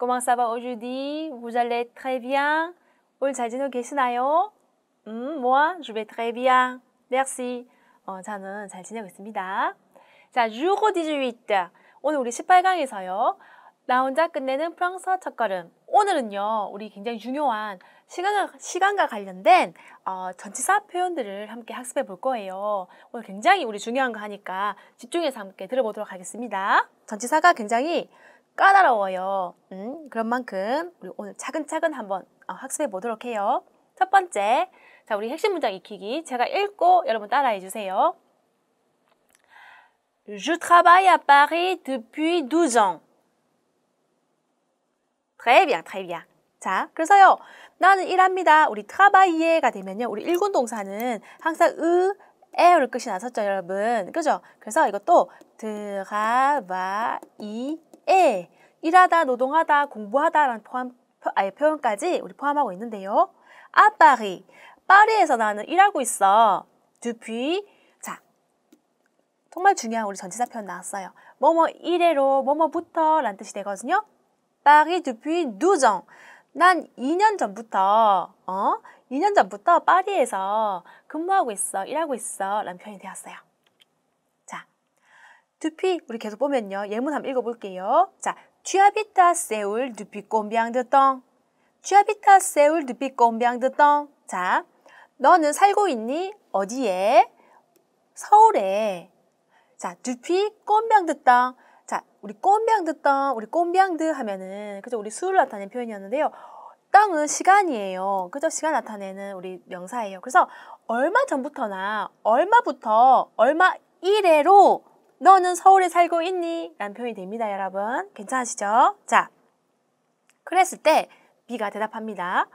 Comment ça va aujourd'hui? Vous allez très bien? 오늘 잘 지내고 계시나요? 음, moi, je vais très bien. Merci. 어, 저는 잘 지내고 있습니다. 자, jugo 18. 오늘 우리 18강에서요. 나 혼자 끝내는 프랑스어 첫걸음. 오늘은요, 우리 굉장히 중요한 시간과, 시간과 관련된 어, 전치사 표현들을 함께 학습해 볼 거예요. 오늘 굉장히 우리 중요한 거 하니까 집중해서 함께 들어보도록 하겠습니다. 전치사가 굉장히 까다로워요. 음, 그런 만큼 우리 오늘 차근차근 한번 어, 학습해 보도록 해요. 첫 번째, 자 우리 핵심 문장 익히기. 제가 읽고 여러분 따라해 주세요. Je travaille à Paris depuis 12 ans. Très bien, très bien. 자, 그래서요. 나는 일합니다. 우리 travaille가 되면요. 우리 일군 동사는 항상 으, 에를 끝이 나섰죠, 여러분. 그죠? 그래서 이것도 travaille 에, 일하다, 노동하다, 공부하다라는 포함, 표, 아니, 표현까지 우리 포함하고 있는데요. 아 파리, 파리에서 나는 일하고 있어. 두피, 자, 정말 중요한 우리 전치사 표현 나왔어요. 뭐뭐 이래로, 뭐뭐부터 라는 뜻이 되거든요. 파리 두피 누정. 난 2년 전부터, 어? 2년 전부터 파리에서 근무하고 있어, 일하고 있어 라는 표현이 되었어요. 두피 우리 계속 보면요. 예문 한번 읽어볼게요. 자, 취아비타 세울 두피 꼼비앙드똥 취아비타 세울 두피 꼼비앙드똥 자, 너는 살고 있니? 어디에? 서울에. 자, 두피 꼼비앙드똥 자, 우리 꼼비앙드똥 우리 꼼비앙드 하면은 그죠? 우리 수를 나타낸 표현이었는데요. 땅은 시간이에요. 그죠? 시간 나타내는 우리 명사예요. 그래서 얼마 전부터나 얼마부터 얼마 이래로 너는 서울에 살고 있니? 라는 표현이 됩니다, 여러분. 괜찮으시죠? 자, 그랬을 때 B가 대답합니다.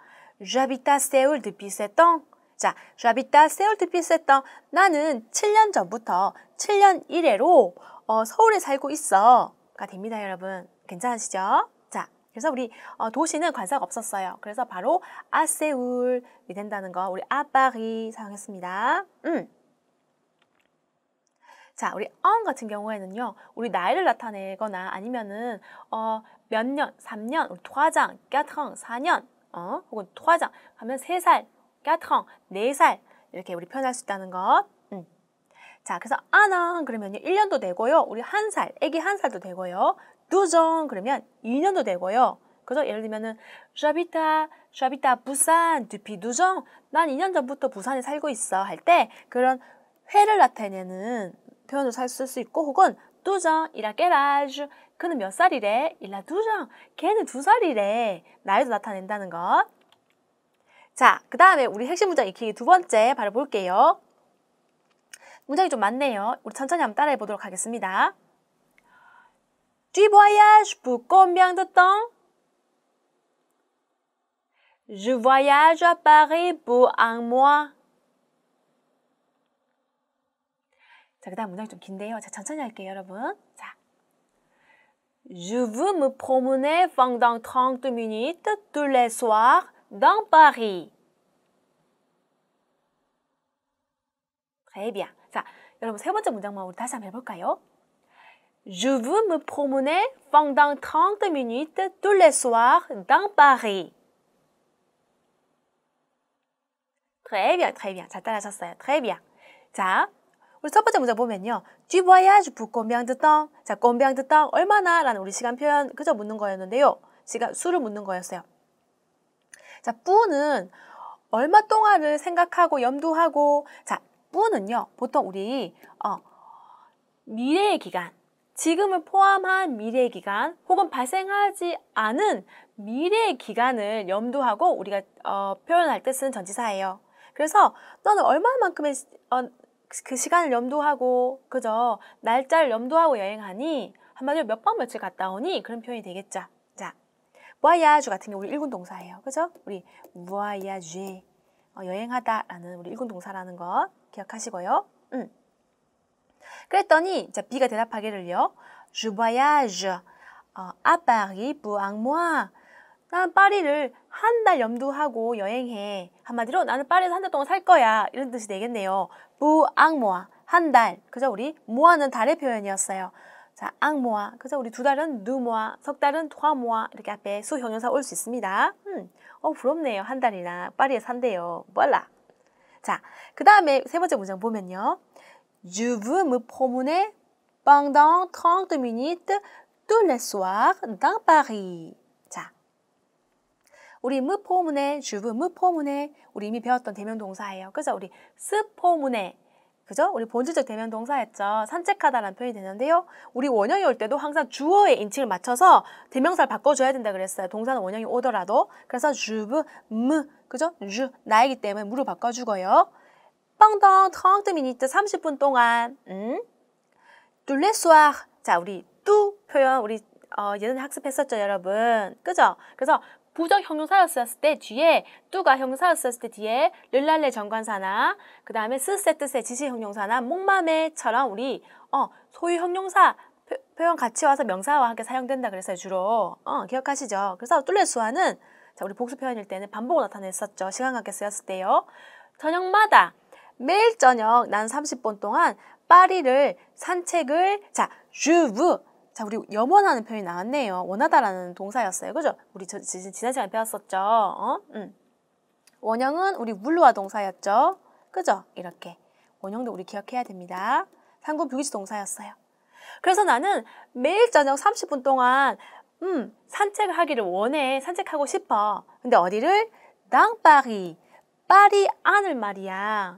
J'habite à Seoul depuis 7ans. 자, j'habite à Seoul depuis 7ans. 나는 7년 전부터 7년 이래로 어, 서울에 살고 있어. 가 됩니다, 여러분. 괜찮으시죠? 자, 그래서 우리 어, 도시는 관사가 없었어요. 그래서 바로 à 아 Seoul이 된다는 거 우리 à 아 Paris 사용했습니다. 음. 자, 우리 on 같은 경우에는요. 우리 나이를 나타내거나 아니면은 어, 몇 년, 3년, 우리 토화장, 까탕, 4년, 어, 혹은 토화장 하면 3살, 까탕, 4살 이렇게 우리 표현할 수 있다는 것. 음. 자, 그래서 아낭 그러면요. 1년도 되고요. 우리 한 살, 아기 한 살도 되고요. 두정 그러면 2년도 되고요. 그래서 예를 들면은 샤비타 샤비타 부산 두피 두정 난 2년 전부터 부산에 살고 있어 할 때 그런 회를 나타내는 표현을 쓸수 있고 혹은 두장 이라 깨라주 그는 몇 살이래? 일라 두장 걔는 두 살이래 나이도 나타낸다는 것 자, 그 다음에 우리 핵심 문장 익히기 두 번째 바로 볼게요 문장이 좀 많네요 우리 천천히 한번 따라해 보도록 하겠습니다 Du voyage pour combien de temps? Je voyage à Paris pour un mois. 자, 그 다음 문장이 좀 긴데요. 자, 천천히 할게요, 여러분. 자. Je veux me promener pendant 30 minutes tous les soirs dans Paris. Très bien. 자, 여러분 세 번째 문장만 우리 다시 한번 해볼까요? Je veux me promener pendant 30 minutes tous les soirs dans Paris. Très bien, très bien. 잘 따라하셨어요. Très bien. 자, 우리 첫 번째 문제 보면요. Tu voyages pour combien de temps? 자, combien de temps? 얼마나? 라는 우리 시간 표현 그저 묻는 거였는데요. 시간, 수를 묻는 거였어요. 자, 뿌는 얼마 동안을 생각하고 염두하고 자, 뿌는요. 보통 우리 어, 미래의 기간, 지금을 포함한 미래의 기간 혹은 발생하지 않은 미래의 기간을 염두하고 우리가 어, 표현할 때 쓰는 전지사예요 그래서 너는 얼마만큼의 어, 그 시간을 염두하고 그저 날짜를 염두하고 여행하니 한마디로 몇 번 며칠 갔다 오니 그런 표현이 되겠죠. 자, v 아야주 같은 게 우리 일군 동사예요. 그죠? 우리 v 아야주 g 어, 여행하다라는 우리 일군 동사라는 거 기억하시고요. 음. 그랬더니 자 B가 대답하기를요. 주 e 야주 어, 아 g e 부앙 모아 난 파리를 한 달 염두하고 여행해. 한마디로 나는 파리에서 한 달 동안 살 거야. 이런 뜻이 되겠네요. 부 악모아 한 달. 그죠? 우리 모아는 달의 표현이었어요. 자, 악모아. 그죠? 우리 두 달은 누모아, 석 달은 토아모아. 이렇게 앞에 수형용사 올 수 있습니다. 음, 어, 부럽네요. 한 달이나 파리에 산대요. 몰라. 자, 그 다음에 세 번째 문장 보면요. 유브, 무, e u x me promener p e n d a 우리 무포문에 주부 무포문에 우리 이미 배웠던 대면 동사예요. 그죠? 우리 스포문에 그죠? 우리 본질적 대면 동사였죠. 산책하다라는 표현이 되는데요. 우리 원형이 올 때도 항상 주어의 인칭을 맞춰서 대명사를 바꿔줘야 된다 그랬어요. 동사는 원형이 오더라도. 그래서 주부, 무, 그죠? 주, 나이기 때문에 무로 바꿔주고요. 뻥덩, 텅트 미니트 30분 동안, 음? 둘레수아. 자, 우리 뚜 표현, 우리 어, 예전에 학습했었죠, 여러분. 그죠? 그래서 부적 형용사였을 때 뒤에 뚜가 형용사였을 때 뒤에 르랄레 정관사나 그 다음에 스세 뜻의 지시 형용사나 목마매처럼 우리 어 소유 형용사 표현 같이 와서 명사와 함께 사용된다 그랬어요 주로 어 기억하시죠? 그래서 뚫레수와는 자 우리 복수 표현일 때는 반복으로 나타냈었죠 시간 갖게 쓰였을 때요 저녁마다 매일 저녁 난 30분 동안 파리를 산책을 자 주부 자, 우리 염원하는 표현이 나왔네요. 원하다라는 동사였어요. 그죠? 우리 저, 지, 지난 시간에 배웠었죠. 어? 음. 원형은 우리 물루와 동사였죠. 그죠? 이렇게. 원형도 우리 기억해야 됩니다. 상구 부기지 동사였어요. 그래서 나는 매일 저녁 30분 동안 음, 산책을 하기를 원해. 산책하고 싶어. 근데 어디를? 땅파리. 파리 안을 말이야.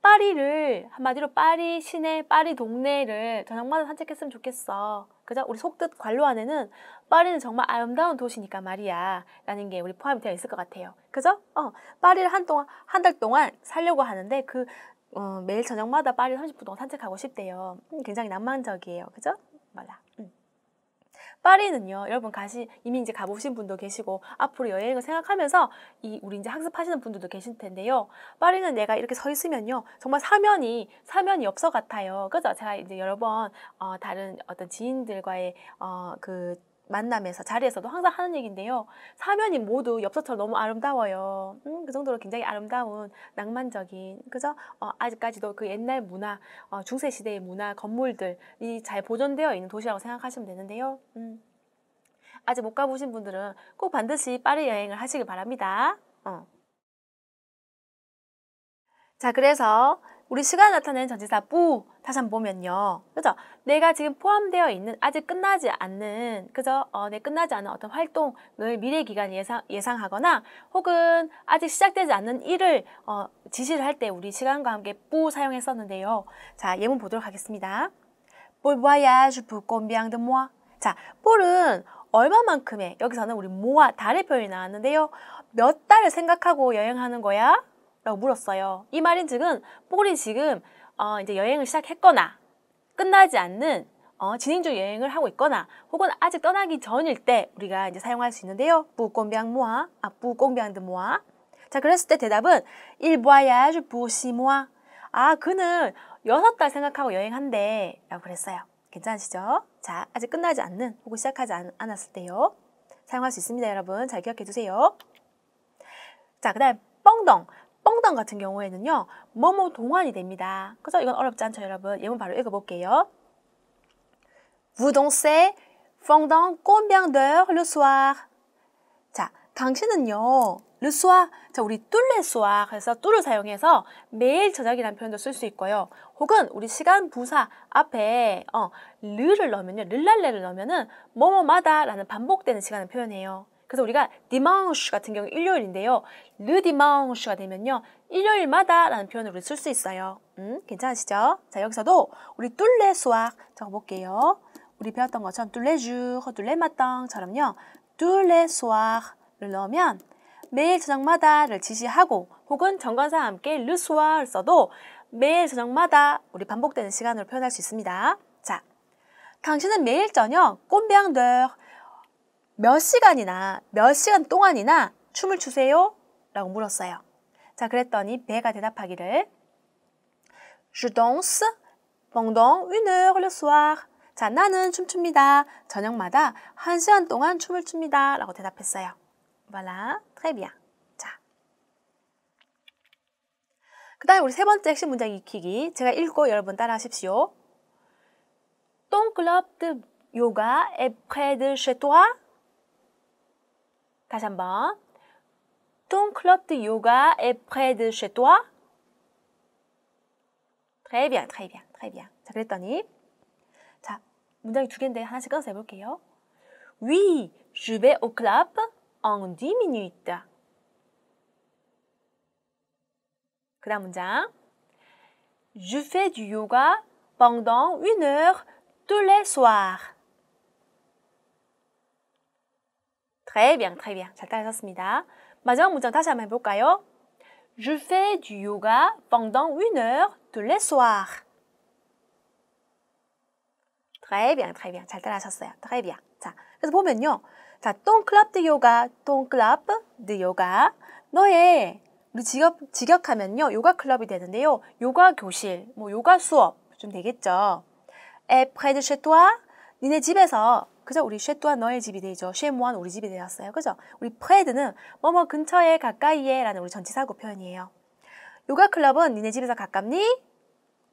파리를 한마디로 파리 시내, 파리 동네를 저녁마다 산책했으면 좋겠어. 그죠? 우리 속뜻 관로 안에는 파리는 정말 아름다운 도시니까 말이야 라는 게 우리 포함이 되어 있을 것 같아요. 그죠? 어, 파리를 한 동안 한 달 동안 살려고 하는데 그 어, 매일 저녁마다 파리 30분 동안 산책하고 싶대요. 음, 굉장히 낭만적이에요. 그죠? 몰라. 음. 파리는요, 여러분 가시 이미 이제 가보신 분도 계시고 앞으로 여행을 생각하면서 이 우리 이제 학습하시는 분들도 계실 텐데요. 파리는 내가 이렇게 서 있으면요, 정말 사면이 사면이 없어 같아요. 그죠? 제가 이제 여러 번 어, 다른 어떤 지인들과의 어, 그 만남에서 자리에서도 항상 하는 얘기인데요. 사면이 모두 엽서처럼 너무 아름다워요. 음, 그 정도로 굉장히 아름다운 낭만적인 그죠? 어, 아직까지도 그 옛날 문화, 어, 중세 시대의 문화 건물들이 잘 보존되어 있는 도시라고 생각하시면 되는데요. 음. 아직 못 가보신 분들은 꼭 반드시 파리 여행을 하시길 바랍니다. 어. 자, 그래서 우리 시간 나타내는 전치사 뿌 다시 한번 보면요. 그죠? 내가 지금 포함되어 있는 아직 끝나지 않는 그죠? 어, 내 끝나지 않은 어떤 활동을 미래 기간 예상 예상하거나 혹은 아직 시작되지 않는 일을 어, 지시를 할 때 우리 시간과 함께 뿌 사용했었는데요. 자, 예문 보도록 하겠습니다. 볼 voyage pour combien de mois? 자, 볼은 얼마만큼의 여기서는 우리 모아 달의 표현이 나왔는데요. 몇 달을 생각하고 여행하는 거야? 라고 물었어요. 이 말인즉은 볼이 지금 어, 이제 여행을 시작했거나 끝나지 않는 어, 진행 중 여행을 하고 있거나 혹은 아직 떠나기 전일 때 우리가 이제 사용할 수 있는데요. 부공병 모아, 아 부공병드 모아. 자 그랬을 때 대답은 일 v 아야 아주 부시 모아. 아 그는 여섯 달 생각하고 여행한대라고 그랬어요. 괜찮으시죠? 자 아직 끝나지 않는 혹은 시작하지 않, 않았을 때요. 사용할 수 있습니다, 여러분. 잘 기억해 두세요. 자 그다음 뻥덩. 뻥덩 같은 경우에는요. 뭐뭐 동안이 됩니다. 그래서 이건 어렵지 않죠, 여러분? 예문 바로 읽어볼게요. 부동세 s 덩꼼병 s 르수 p 자, 당신은요. 르수 s 자, 우리 뚫레 수 o 그래서 뚫을 사용해서 매일 저녁이라는 표현도 쓸 수 있고요. 혹은 우리 시간 부사 앞에 어, 르를 넣으면요. 르랄레를 넣으면은 뭐뭐마다라는 반복되는 시간을 표현해요. 그래서 우리가 dimanche 같은 경우 일요일인데요. le dimanche가 되면요. 일요일마다라는 표현으로 쓸 수 있어요. 음, 괜찮으시죠? 자, 여기서도 우리 뚫레 수학 적어볼게요. 우리 배웠던 것처럼 뚫레 주, 뚫레 마땅처럼요. 뚫레 수학을 넣으면 매일 저녁마다를 지시하고 혹은 정관사와 함께 르 수아를 써도 매일 저녁마다 우리 반복되는 시간으로 표현할 수 있습니다. 자, 당신은 매일 저녁 꼼병들 몇 시간이나 몇 시간 동안이나 춤을 추세요? 라고 물었어요. 자, 그랬더니 배가 대답하기를 Je danse pendant une heure le soir. 자, 나는 춤춥니다. 저녁마다 한 시간 동안 춤을 춥니다. 라고 대답했어요. Voilà, très bien. 자. 그 다음에 우리 세 번째 핵심 문장 익히기. 제가 읽고 여러분 따라 하십시오. Ton club de yoga est près de chez toi? Ton club de yoga est près de chez toi? Très bien, très bien, très bien. 자, 그랬더니 자, 문장이 두 개인데 하나씩 Oui, je vais au club en 10 minutes. Je fais du yoga pendant une heure tous les soirs. Très bien, très bien. 잘 따라하셨습니다. 마지막 문장 다시 한번 해볼까요? Je fais du yoga pendant une heure tous les soirs. Très bien, très bien. 잘 따라하셨어요. Très bien. 자, 그래서 보면요. 자, don't clap the yoga, don't clap the yoga. 너의 우리 직업, 직역하면요. 요가 클럽이 되는데요. 요가 교실, 뭐 요가 수업 좀 되겠죠. Et près de chez toi, 니네 집에서 그죠? 우리 쉐 또한 너의 집이 되죠. 쉐 모한 우리 집이 되었어요. 그죠? 우리 프레드는 뭐뭐 근처에 가까이에 라는 우리 전치사고 표현이에요. 요가 클럽은 니네 집에서 가깝니?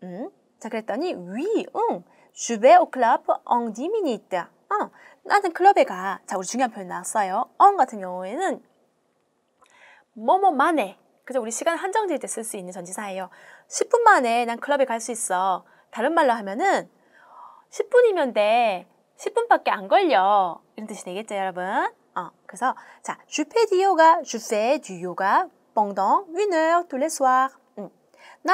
음. 자 그랬더니 위, 응. 주베 오 클럽 엉 디미니 있다. 어, 나는 클럽에 가. 자 우리 중요한 표현 나왔어요. 엉 같은 경우에는 뭐뭐만에 그죠? 우리 시간 한정될 때쓸 수 있는 전치사예요. 10분 만에 난 클럽에 갈 수 있어. 다른 말로 하면은 10분이면 돼. 10분밖에 안 걸려. 이런 뜻이 되겠죠, 여러분? 어, 그래서 자, j 페디오가 s du 요가 뻥덩 je fais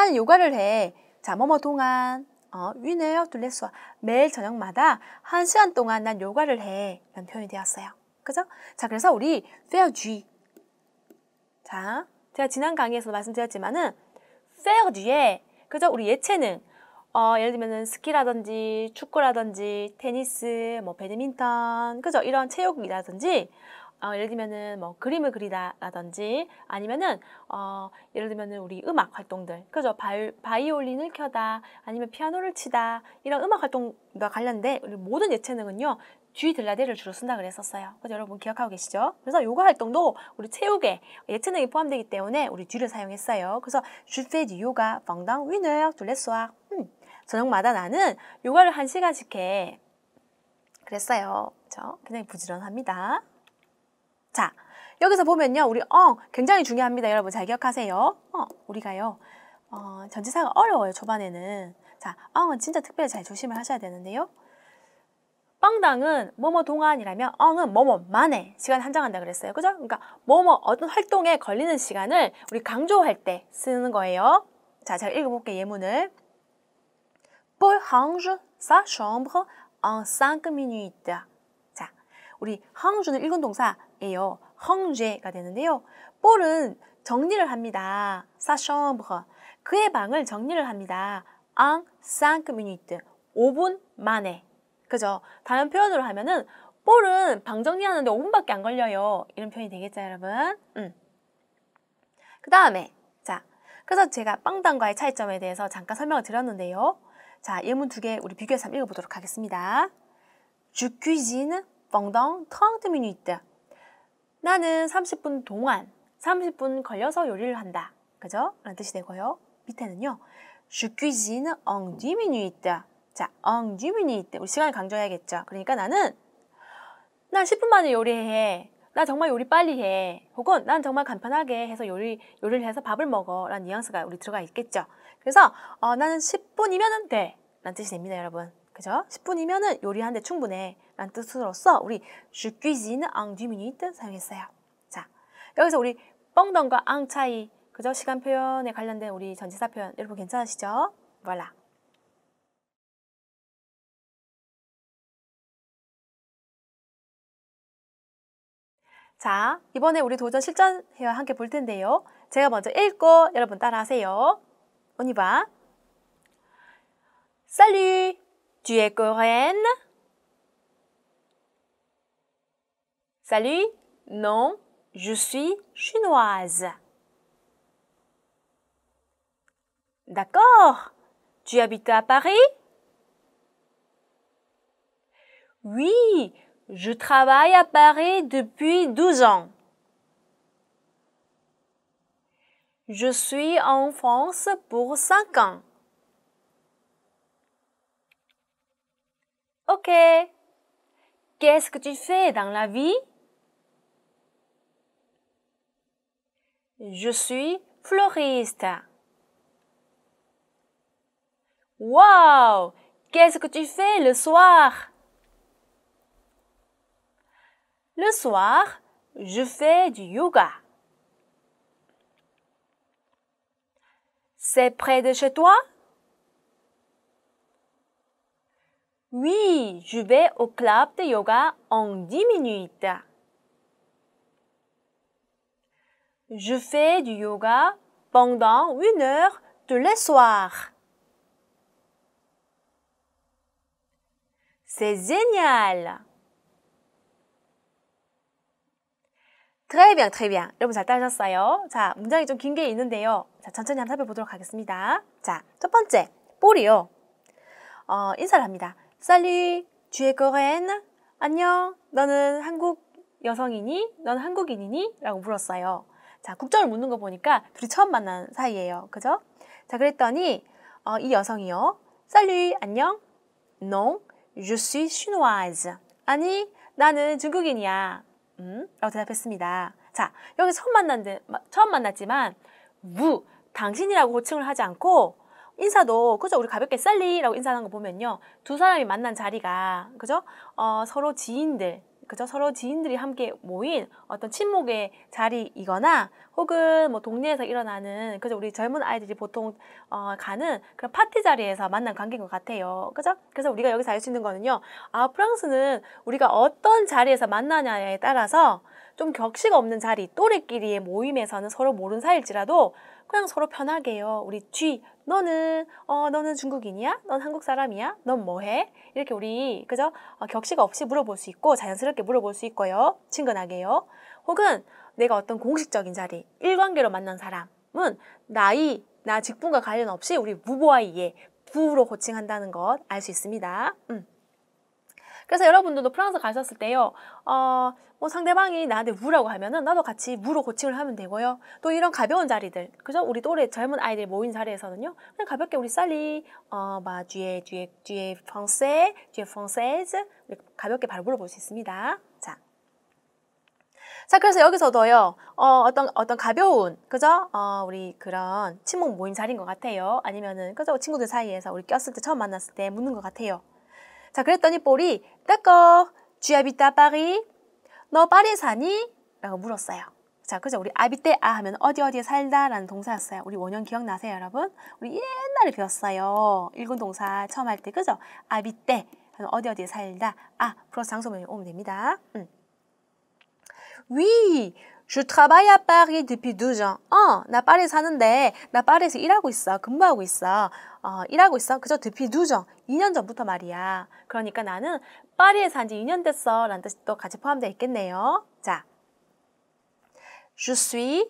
du 요가를 해. 자, 뭐뭐 동안. 어, u n 둘레 e u 매일 저녁마다 한 시간 동안 난 요가를 해. 이런 표현이 되었어요. 그죠? 자, 그래서 우리 페어 i 자, 제가 지난 강의에서 말씀드렸지만은 페어 i 에 그죠? 우리 예체능 어, 예를 들면은 스키라든지 축구라든지 테니스, 뭐 배드민턴, 그죠? 이런 체육이라든지 어, 예를 들면은 뭐 그림을 그리다라든지 아니면은 어, 예를 들면은 우리 음악 활동들 그죠 바이, 바이올린을 켜다 아니면 피아노를 치다 이런 음악 활동과 관련된 우리 모든 예체능은요 뒤들라데를 주로 쓴다 그랬었어요. 그죠? 여러분 기억하고 계시죠? 그래서 요가 활동도 우리 체육에 예체능이 포함되기 때문에 우리 뒤를 사용했어요. 그래서 주 e fais du yoga p e 음. 저녁마다 나는 요가를 한 시간씩 해. 그랬어요. 저 굉장히 부지런합니다. 자, 여기서 보면요. 우리 어 굉장히 중요합니다. 여러분 잘 기억하세요. 어, 우리가요. 어, 전지사가 어려워요. 초반에는. 자, 엉은 진짜 특별히 잘 조심을 하셔야 되는데요. 빵당은 뭐뭐 동안이라면 엉은 뭐뭐만에 시간 한정한다 그랬어요. 그죠? 그러니까 뭐뭐 어떤 활동에 걸리는 시간을 우리 강조할 때 쓰는 거예요. 자, 제가 읽어볼게요. 예문을. Paul range sa chambre en cinq minutes. 자, 우리 range는 일군 동사예요. range가 되는데요. Paul은 정리를 합니다. sa chambre. 그의 방을 정리를 합니다. en cinq minutes. 5분 만에. 그죠? 다른 표현으로 하면은 볼은 방 정리하는데 5분밖에 안 걸려요. 이런 표현이 되겠죠, 여러분? 음. 그 다음에, 자, 그래서 제가 빵당과의 차이점에 대해서 잠깐 설명을 드렸는데요. 자, 예문 두 개 우리 비교해서 한번 읽어보도록 하겠습니다. Je cuisine pendant 30 minutes. 나는 30분 동안, 30분 걸려서 요리를 한다. 그죠? 라는 뜻이 되고요. 밑에는요. Je cuisine en 10 minutes. 자, en 10 minutes. 우리 시간을 강조해야겠죠. 그러니까 나는 난 10분 만에 요리해. 나 정말 요리 빨리 해. 혹은 난 정말 간편하게 해서 요리, 요리를 해서 밥을 먹어. 라는 뉘앙스가 우리 들어가 있겠죠. 그래서 어, 나는 10분이면 돼. 라는 뜻이 됩니다, 여러분. 그죠? 10분이면 요리하는데 충분해. 라는 뜻으로써 우리 Je 지는앙 s 미니 e 사용했어요. 자, 여기서 우리 뻥덩과앙 차이, 그죠? 시간 표현에 관련된 우리 전치사 표현 여러분 괜찮으시죠? 몰라. v 자, 이번에 우리 도전 실전해와 함께 볼 텐데요. 제가 먼저 읽고 여러분 따라하세요. On y va. Salut, tu es coréenne Salut, non, je suis chinoise. D'accord, tu habites à Paris Oui, je travaille à Paris depuis 12 ans. Je suis en France pour cinq ans. Ok. Qu'est-ce que tu fais dans la vie Je suis fleuriste. Wow Qu'est-ce que tu fais le soir Le soir, je fais du yoga. C'est près de chez toi? Oui, je vais au club de yoga en 10 minutes. Je fais du yoga pendant une heure tous les soirs. C'est génial! Très bien, très bien. 여러분 잘 따르셨어요? 자, 문장이 좀 긴 게 있는데요. 자, 천천히 한번 살펴보도록 하겠습니다. 자, 첫 번째, 볼이요. 어, 인사를 합니다. Salut, tu es coréenne? 안녕, 너는 한국 여성이니? 넌 한국인이니? 라고 물었어요. 자, 국적을 묻는 거 보니까 둘이 처음 만난 사이예요. 그죠? 자, 그랬더니 어, 이 여성이요. Salut, 안녕. Non, je suis chinoise. 아니, 나는 중국인이야. 음? 라고 대답했습니다. 자, 여기 처음 만났는데, 처음 만났지만, 무, 당신이라고 호칭을 하지 않고, 인사도, 그죠? 우리 가볍게 쌀리라고 인사하는 거 보면요. 두 사람이 만난 자리가, 그죠? 어, 서로 지인들, 그죠 서로 지인들이 함께 모인 어떤 친목의 자리이거나 혹은 뭐 동네에서 일어나는 그죠 우리 젊은 아이들이 보통 어, 가는 그런 파티 자리에서 만난 관계인 것 같아요. 그죠? 그래서 우리가 여기서 알 수 있는 거는요. 아 프랑스는 우리가 어떤 자리에서 만나냐에 따라서 좀 격식 없는 자리, 또래끼리의 모임에서는 서로 모르는 사이일지라도 그냥 서로 편하게 요 우리 쥐, 너는 어 너는 중국인이야? 넌 한국 사람이야? 넌 뭐해? 이렇게 우리 그죠? 어, 격식 없이 물어볼 수 있고 자연스럽게 물어볼 수 있고요. 친근하게요. 혹은 내가 어떤 공식적인 자리, 일관계로 만난 사람은 나이, 나 직분과 관련 없이 우리 무보와 이에 부로 호칭한다는 것 알 수 있습니다. 음. 그래서 여러분들도 프랑스 가셨을 때요. 어, 뭐 상대방이 나한테 무라고 하면은 나도 같이 무로 고칭을 하면 되고요. 또 이런 가벼운 자리들, 그죠? 우리 또래 젊은 아이들 모인 자리에서는요. 그냥 가볍게 우리 쌀리 어, 마, 뒤에, 뒤에, 뒤에, 프랑세, 뒤에, 프랑세즈. 가볍게 바로 물어볼 수 있습니다. 자. 자, 그래서 여기서도요, 어, 어떤, 어떤 가벼운, 그죠? 어, 우리 그런 친목 모임 자리인 것 같아요. 아니면은, 그죠? 친구들 사이에서 우리 꼈을 때, 처음 만났을 때 묻는 것 같아요. 자, 그랬더니 볼이 d a 쥐아비따 d 리너 파리에 사니? 라고 물었어요. 자, 그죠? 우리 아비떼 아 하면 어디 어디에 살다라는 동사였어요. 우리 원형 기억나세요, 여러분? 우리 옛날에 배웠어요. 일군 동사 처음 할 때, 그죠? 아비떼 하면 어디 어디에 살다. 아, 플러스 장소명이 오면 됩니다. 음. 위, Je travaille à Paris depuis 12 ans. 어, 나 파리에 사는데 나 파리에서 일하고 있어. 근무하고 있어. 어, 일하고 있어. 그저 depuis 12 ans. 2년 전부터 말이야. 그러니까 나는 파리에 산 지 2년 됐어. 라는 뜻도 같이 포함되어 있겠네요. 자. Je suis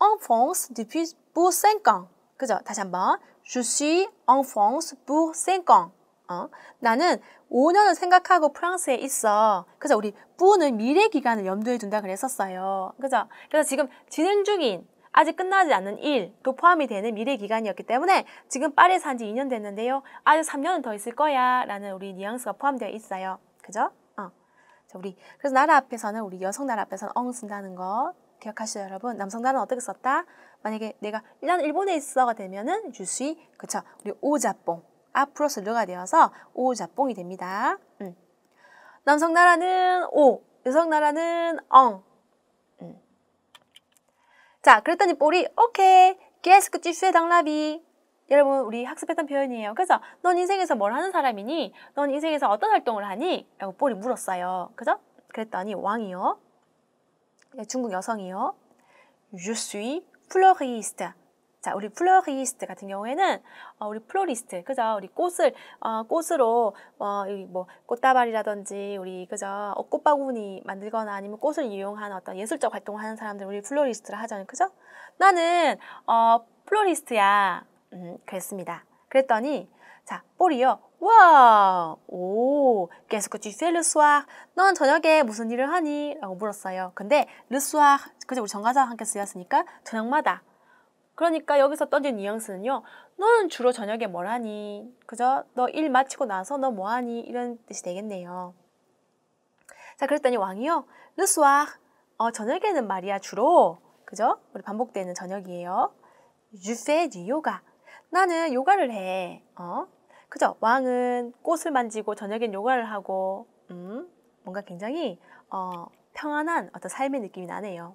en France depuis pour 5 ans. 그죠? 다시 한번. Je suis en France pour 5 ans. 어? 나는 5년을 생각하고 프랑스에 있어. 그래서 우리 뿌는 미래 기간을 염두에 둔다 그랬었어요. 그죠? 그래서 지금 진행 중인 아직 끝나지 않은 일도 포함이 되는 미래 기간이었기 때문에 지금 파리에 산지 2년 됐는데요. 아직 3년은 더 있을 거야 라는 우리 뉘앙스가 포함되어 있어요. 그죠? 어. 자, 우리 그래서 나라 앞에서는 우리 여성 나라 앞에서는 엉 쓴다는 거 기억하시죠 여러분? 남성 나라는 어떻게 썼다? 만약에 내가 난 일본에 있어가 되면은 주시 그쵸? 우리 오자뽕 앞으로 전류가 되어서 오자뽕이 됩니다. 음. 남성 나라는 오, 여성 나라는 엉. 음. 자, 그랬더니 볼이 오케이. 계속 그 찌슈의 당나비. 여러분 우리 학습했던 표현이에요. 그래서 넌 인생에서 뭘 하는 사람이니? 넌 인생에서 어떤 활동을 하니? 라고 볼이 물었어요. 그죠? 그랬더니 왕이요. 예, 중국 여성이요. Je suis fleuriste. 자, 우리 플로리스트 같은 경우에는 어, 우리 플로리스트, 그죠? 우리 꽃을 어, 꽃으로 어, 뭐 꽃다발이라든지 우리 그죠? 어, 꽃바구니 만들거나 아니면 꽃을 이용한 어떤 예술적 활동을 하는 사람들 우리 플로리스트라 하잖아 그죠? 나는 어, 플로리스트야, 음, 그랬습니다. 그랬더니 자, 뽀리요와 오, 계속 그치, t c e q u 넌 저녁에 무슨 일을 하니? 라고 물었어요. 근데 l 스와 그제 우리 정가자 함께 쓰였으니까 저녁마다 그러니까 여기서 던진 뉘앙스는요. 너는 주로 저녁에 뭘 하니? 그죠? 너 일 마치고 나서 너 뭐 하니? 이런 뜻이 되겠네요. 자, 그랬더니 왕이요. 르스와 어, 저녁에는 말이야 주로 그죠? 우리 반복되는 저녁이에요. 유세 요가. 나는 요가를 해. 어? 그죠? 왕은 꽃을 만지고 저녁엔 요가를 하고 음, 뭔가 굉장히 어, 평안한 어떤 삶의 느낌이 나네요.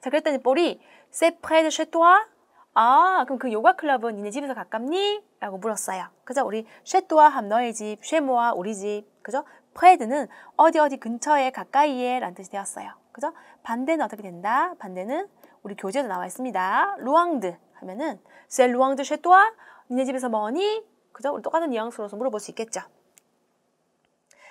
자, 그랬더니 뽀리 세프 s t 쉐 r è 아, 그럼 그 요가 클럽은 니네 집에서 가깝니? 라고 물었어요. 그죠? 우리 쉐또와 함 너의 집, 쉐모와 우리 집, 그죠? 프헤드는 어디 어디 근처에 가까이에 라는 뜻이 되었어요. 그죠? 반대는 어떻게 된다? 반대는 우리 교재에도 나와 있습니다. 루앙드 하면은 셀 루앙드 쉐또와 니네 집에서 뭐니? 그죠? 우리 똑같은 뉘앙스로서 물어볼 수 있겠죠.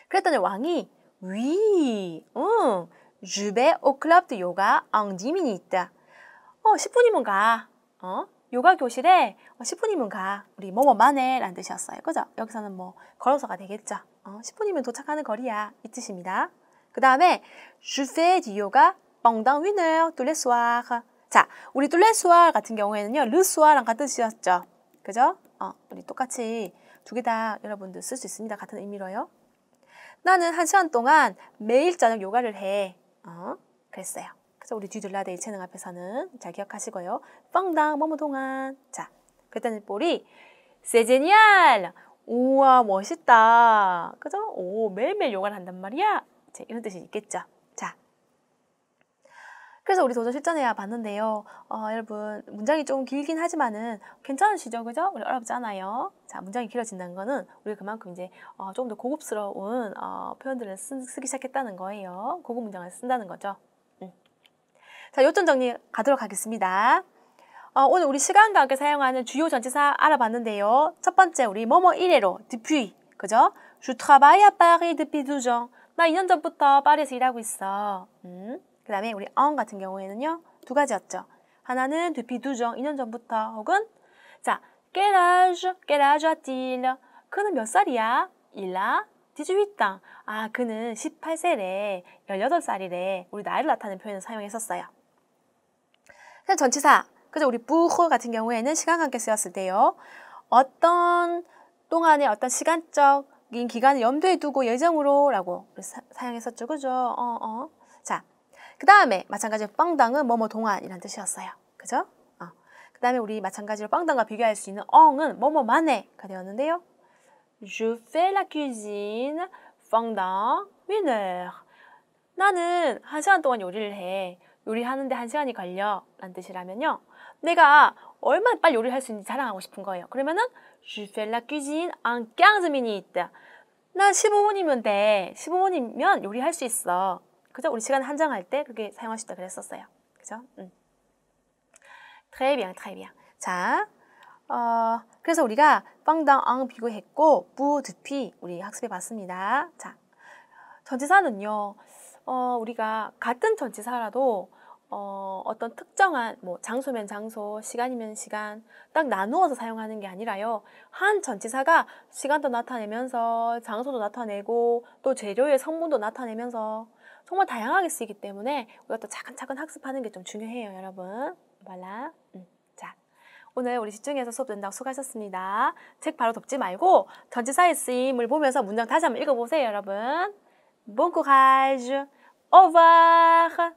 그랬더니 왕이 위, 응, 주베 오클럽드 요가 앙지민이 있다. 어, 10분이면 가. 어? 요가 교실에 10분이면 어, 가. 우리 뭐뭐만 해. 라는 뜻이었어요. 그죠? 여기서는 뭐 걸어서 가 되겠죠. 어, 10분이면 도착하는 거리야. 이 뜻입니다. 그 다음에 Je fais du yoga pendant une heure tous les soirs. 자, 우리 tous les soirs 같은 경우에는요. le soir랑 같은 뜻이었죠. 그죠? 어, 우리 똑같이 두 개 다 여러분들 쓸 수 있습니다. 같은 의미로요. 나는 한 시간 동안 매일 저녁 요가를 해. 어, 그랬어요. 그 우리 뒤둘라데이 체능 앞에서는 잘 기억하시고요. 뻥당 뭐뭐 동안. 자, 그랬더니 볼이 세제니알. 우와 멋있다. 그죠? 오 매일매일 요가를 한단 말이야. 자, 이런 뜻이 있겠죠. 자, 그래서 우리 도전 실전해야 봤는데요. 어, 여러분 문장이 좀 길긴 하지만은 괜찮으시죠, 그죠? 우리 어렵지 않아요. 자, 문장이 길어진다는 거는 우리 그만큼 이제 어, 조금 더 고급스러운 어, 표현들을 쓰, 쓰기 시작했다는 거예요. 고급 문장을 쓴다는 거죠. 자, 요점 정리 가도록 하겠습니다. 어, 오늘 우리 시간과 함께 사용하는 주요 전치사 알아봤는데요. 첫 번째 우리 뭐뭐 이래로 depuis 그죠? Je travaille à Paris depuis 12 ans. 나 2년 전부터 파리에서 일하고 있어. 음. 그다음에 우리 en 같은 경우에는요. 두 가지였죠. 하나는 depuis 12 ans 2년 전부터 혹은 자, quel âge? quel âge a-t-il? 그는 몇 살이야? il a 18 a n 아, 그는 18세래. 18살이래. 우리 나이를 나타내는 표현을 사용했었어요. 전치사, 그래서 우리 부호 같은 경우에는 시간 관계 쓰였을 때요. 어떤 동안에 어떤 시간적인 기간을 염두에 두고 예정으로라고 사용했었죠. 그죠? 어, 어. 자, 그 다음에 마찬가지로 빵당은 뭐뭐 동안이란 뜻이었어요. 그죠? 어. 그 다음에 우리 마찬가지로 빵당과 비교할 수 있는 엉은 뭐뭐만에가 되었는데요. Je fais la cuisine pendant une heure. 나는 한 시간 동안 요리를 해. 요리하는데 한 시간이 걸려 라는 뜻이라면요. 내가 얼마나 빨리 요리할 수 있는지 자랑하고 싶은 거예요. 그러면은 Je fais la cuisine en 15 minutes. 나 15분이면 돼. 15분이면 요리할 수 있어. 그죠? 우리 시간 한정할 때 그렇게 사용할 수 있다 그랬었어요. 그죠? 음. Très bien, très bien. 자, 어, 그래서 우리가 빵당 앙 비교했고, 뿌, 드피 우리 학습해 봤습니다. 자, 전치사는요. 어, 우리가 같은 전치 살아도 어, 어떤 특정한 뭐 장소면 장소, 시간이면 시간 딱 나누어서 사용하는 게 아니라요. 한 전치사가 시간도 나타내면서 장소도 나타내고 또 재료의 성분도 나타내면서 정말 다양하게 쓰이기 때문에 우리가 또 차근차근 학습하는 게 좀 중요해요, 여러분. 발라. 음. 자, 오늘 우리 집중해서 수업 된다고 수고하셨습니다. 책 바로 덮지 말고 전치사의 쓰임을 보면서 문장 다시 한번 읽어보세요, 여러분. Bon courage Au revoir